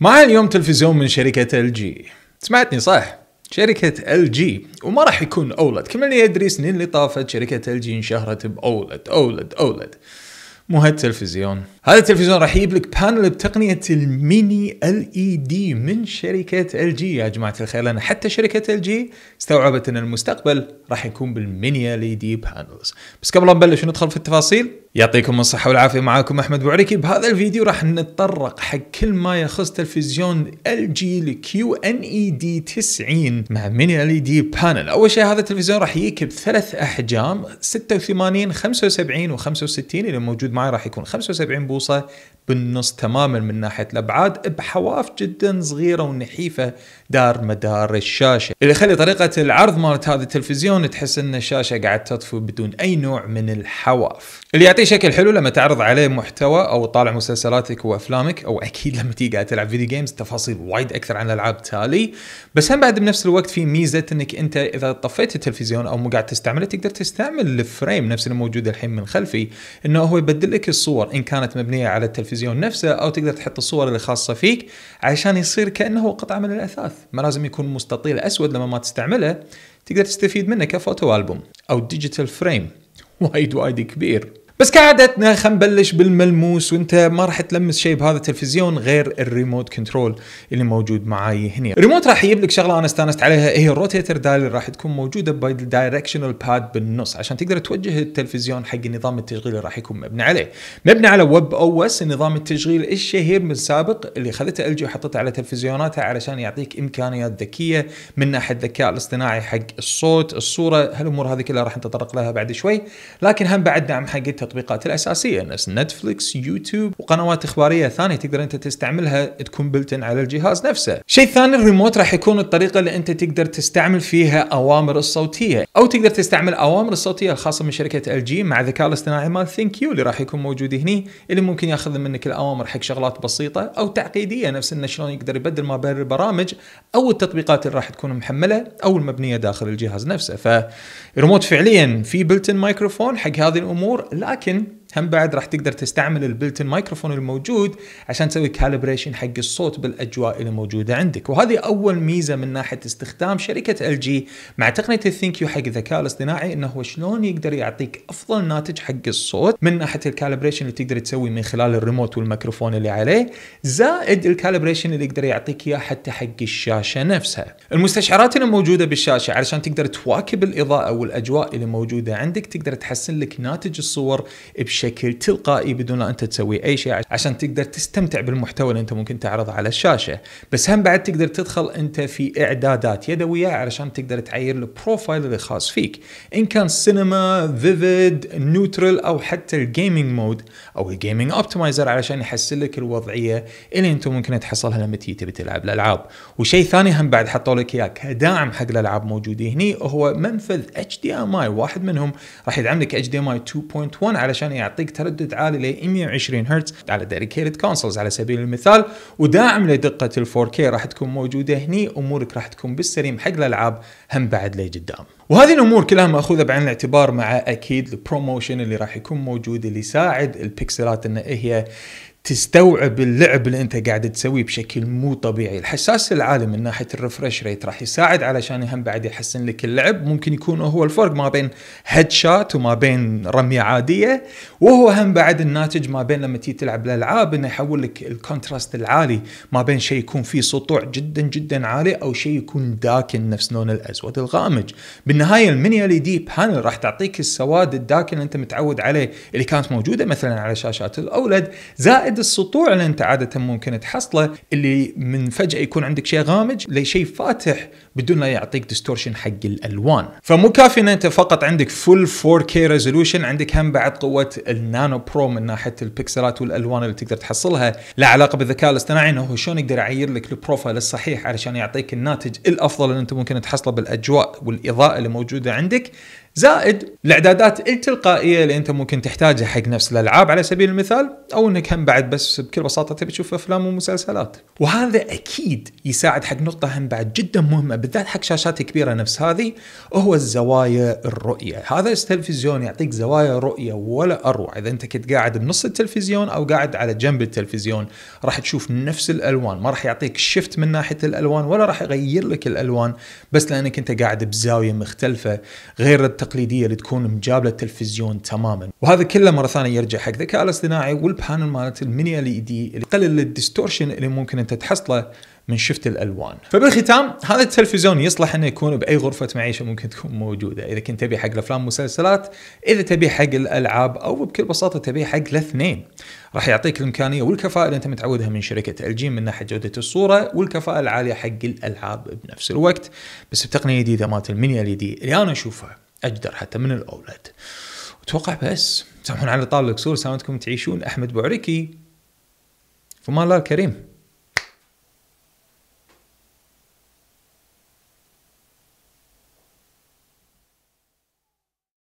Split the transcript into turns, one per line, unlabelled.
معي اليوم تلفزيون من شركة ال جي سمعتني صح شركة ال جي وما راح يكون اولد كما اللي يدري سنين اللي طافت شركة ال جي انشهرت باولد اولد اولد مو هالتلفزيون هذا التلفزيون راح يجيب لك بانل بتقنيه الميني ال اي دي من شركه ال جي يا جماعه الخير لان حتى شركه ال جي استوعبت ان المستقبل راح يكون بالميني ال اي دي بانلز بس قبل لا نبلش ندخل في التفاصيل يعطيكم الصحة والعافية معاكم أحمد بوعريكي بهذا الفيديو راح نتطرق حق كل ما يخص تلفزيون LG الكيو e ان اي دي 90 مع ميني ال دي e بانل أول شيء هذا التلفزيون راح يجيك بثلاث أحجام 86 75 و65 اللي موجود معي راح يكون 75 بوصة بالنص تماما من ناحية الأبعاد بحواف جدا صغيرة ونحيفة دار مدار الشاشة اللي يخلي طريقة العرض مالت هذا التلفزيون تحس أن الشاشة قاعد تطفو بدون أي نوع من الحواف اللي شكل حلو لما تعرض عليه محتوى او تطالع مسلسلاتك وافلامك او اكيد لما تيجي قاعد تلعب فيديو جيمز تفاصيل وايد اكثر عن الالعاب تالي بس هم بعد بنفس الوقت في ميزه انك انت اذا طفيت التلفزيون او مو قاعد تستعمله تقدر تستعمل الفريم نفس اللي موجود الحين من خلفي انه هو يبدل لك الصور ان كانت مبنيه على التلفزيون نفسه او تقدر تحط الصور اللي خاصه فيك عشان يصير كانه قطعه من الاثاث ما لازم يكون مستطيل اسود لما ما تستعمله تقدر تستفيد منه كفوتو البوم او ديجيتال فريم وايد وايد كبير بس كعادتنا خلينا نبلش بالملموس وانت ما راح تلمس شيء بهذا التلفزيون غير الريموت كنترول اللي موجود معاي هنا الريموت راح يجيب لك شغله انا استانست عليها هي الروتيتر دايل اللي راح تكون موجوده باي دايركشنال باد بالنص عشان تقدر توجه التلفزيون حق نظام التشغيل اللي راح يكون مبني عليه مبني على ويب او اس نظام التشغيل الشهير من السابق اللي خذته الجي وحطته على تلفزيوناتها علشان يعطيك امكانيات ذكيه من ناحيه الذكاء الاصطناعي حق الصوت الصوره هالامور هذه كلها راح نتطرق لها بعد شوي لكن هم بعد دعم حق التطبيقات الاساسيه نفس نتفلكس يوتيوب وقنوات اخباريه ثانيه تقدر انت تستعملها تكون بلتن على الجهاز نفسه شيء ثاني الريموت راح يكون الطريقه اللي انت تقدر تستعمل فيها اوامر الصوتيه او تقدر تستعمل اوامر الصوتيه الخاصه من شركه ال جي مع الذكاء الاصطناعي مال ثينك يو اللي راح يكون موجود هني اللي ممكن ياخذ منك الاوامر حق شغلات بسيطه او تعقيديه نفس انه شلون يقدر يبدل ما بين البرامج او التطبيقات اللي راح تكون محمله او المبنيه داخل الجهاز نفسه فريموت فعليا في بلتن مايكروفون حق هذه الامور لكن lakin هم بعد راح تقدر تستعمل ان مايكروفون الموجود عشان تسوي كالبريشن حق الصوت بالاجواء اللي موجوده عندك وهذه اول ميزه من ناحيه استخدام شركه ال جي مع تقنيه الثينك يو حق الذكاء الاصطناعي انه هو شلون يقدر يعطيك افضل ناتج حق الصوت من ناحيه الكالبريشن اللي تقدر تسوي من خلال الريموت والميكروفون اللي عليه زائد الكالبريشن اللي يقدر يعطيك اياه حتى حق الشاشه نفسها المستشعرات اللي موجوده بالشاشه علشان تقدر تواكب الاضاءه والاجواء اللي موجوده عندك تقدر تحسن لك ناتج الصور بشكل تلقائي بدون أن انت تسوي اي شيء عشان تقدر تستمتع بالمحتوى اللي انت ممكن تعرضه على الشاشه بس هم بعد تقدر تدخل انت في اعدادات يدويه علشان تقدر تعير البروفايل اللي خاص فيك ان كان سينما فيفيد نيوترال او حتى الجيمنج مود او الجيمنج اوبتمايزر علشان يحسن لك الوضعيه اللي انت ممكن تحصلها لما تيجي تبي تلعب الالعاب وشيء ثاني هم بعد حطوا لك اياه كداعم حق الالعاب موجودة هني هو منفذ اتش دي ام اي واحد منهم راح يدعم لك اتش دي ام اي 2.1 علشان يعني يعطيك تردد عالي ل 120 هرتز على ديريكيتد كونسولز على سبيل المثال وداعم لدقه ال 4K راح تكون موجوده هني امورك راح تكون بالسليم حق الالعاب هم بعد لي قدام وهذه الامور كلها ماخوذه بعين الاعتبار مع اكيد البروموشن اللي راح يكون موجود اللي يساعد البكسلات ان هي إيه تستوعب اللعب اللي انت قاعد تسويه بشكل مو طبيعي الحساس العالي من ناحيه الريفرش ريت راح يساعد علشان هم بعد يحسن لك اللعب ممكن يكون هو الفرق ما بين هيد شات وما بين رميه عاديه وهو هم بعد الناتج ما بين لما تيجي تلعب الالعاب انه يحول لك الكونتراست العالي ما بين شيء يكون فيه سطوع جدا جدا عالي او شيء يكون داكن نفس لون الاسود الغامج بالنهايه الميني ال دي بانل راح تعطيك السواد الداكن اللي انت متعود عليه اللي كانت موجوده مثلا على شاشات الاولد زائد عند السطوع اللي انت عاده ممكن تحصله اللي من فجاه يكون عندك شيء غامج لشيء فاتح بدون لا يعطيك ديستورشن حق الالوان فمو كافي ان انت فقط عندك فول 4K ريزولوشن عندك هم بعد قوه النانو برو من ناحيه البكسلات والالوان اللي تقدر تحصلها لا علاقه بالذكاء الاصطناعي انه شلون يقدر يعير لك البروفايل الصحيح علشان يعطيك الناتج الافضل اللي انت ممكن تحصله بالاجواء والاضاءه اللي موجوده عندك زائد الاعدادات التلقائيه اللي انت ممكن تحتاجها حق نفس الالعاب على سبيل المثال او انك هم بعد بس بكل بساطه تبي تشوف افلام ومسلسلات وهذا اكيد يساعد حق نقطه هم بعد جدا مهمه بالذات حق شاشات كبيره نفس هذه هو الزوايا الرؤيه هذا التلفزيون يعطيك زوايا رؤيه ولا اروع اذا انت كنت قاعد بنص التلفزيون او قاعد على جنب التلفزيون راح تشوف نفس الالوان ما راح يعطيك شفت من ناحيه الالوان ولا راح يغير لك الالوان بس لانك انت قاعد بزاويه مختلفه غير التق... التقليديه اللي تكون مجابله التلفزيون تماما وهذا كله مره ثانيه يرجع حق الذكاء الاصطناعي والبانل مالت الميني ال اي دي اللي يقلل الديستورشن اللي ممكن انت تحصله من شفت الالوان فبالختام هذا التلفزيون يصلح انه يكون باي غرفه معيشه ممكن تكون موجوده اذا كنت تبي حق الافلام مسلسلات اذا تبي حق الالعاب او بكل بساطه تبي حق الاثنين راح يعطيك الامكانيه والكفاءه اللي انت متعودها من شركه الجي من ناحيه جوده الصوره والكفاءه العاليه حق الالعاب بنفس الوقت بس بتقنيه جديده مالت الميني ال دي اللي انا اشوفها اجدر حتى من الاولاد اتوقع بس سامحون على طال الكسور سلامتكم تعيشون احمد بوعريكي فما الله الكريم